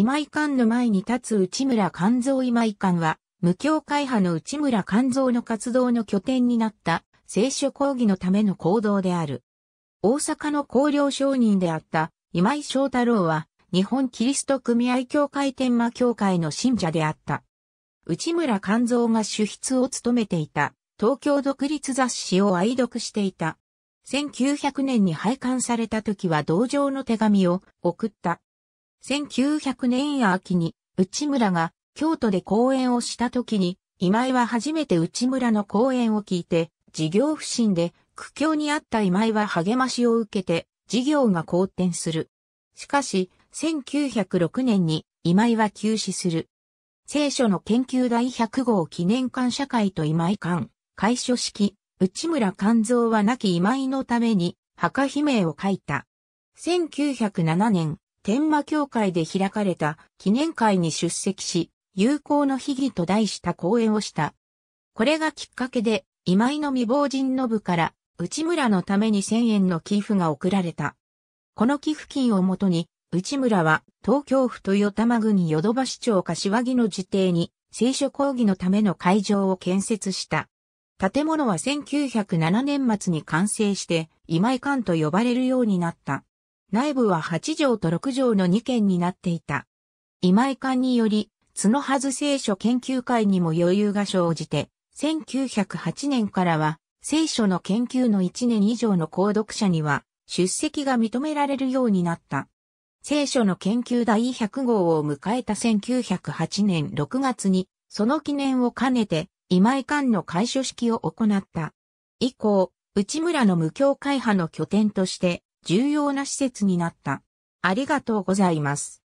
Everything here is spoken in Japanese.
今井館の前に立つ内村勘蔵今井館は、無教会派の内村勘蔵の活動の拠点になった聖書講義のための行動である。大阪の公領商人であった今井翔太郎は、日本キリスト組合協会天満協会の信者であった。内村勘蔵が主筆を務めていた東京独立雑誌を愛読していた。1900年に廃刊された時は同情の手紙を送った。1900年秋に内村が京都で講演をした時に、今井は初めて内村の講演を聞いて、事業不振で苦境にあった今井は励ましを受けて、事業が好転する。しかし、1906年に今井は休止する。聖書の研究第100号記念館社会と今井館、会所式、内村勘蔵は亡き今井のために、墓碑鳴を書いた。1907年、天馬協会で開かれた記念会に出席し、友好の秘儀と題した講演をした。これがきっかけで、今井の未亡人の部から、内村のために1000円の寄付が送られた。この寄付金をもとに、内村は東京府豊玉郡淀橋町柏木の自邸に、聖書講義のための会場を建設した。建物は1907年末に完成して、今井館と呼ばれるようになった。内部は8畳と6畳の2軒になっていた。今井館により、角ず聖書研究会にも余裕が生じて、1908年からは、聖書の研究の1年以上の購読者には、出席が認められるようになった。聖書の研究第100号を迎えた1908年6月に、その記念を兼ねて、今井館の開所式を行った。以降、内村の無教会派の拠点として、重要な施設になった。ありがとうございます。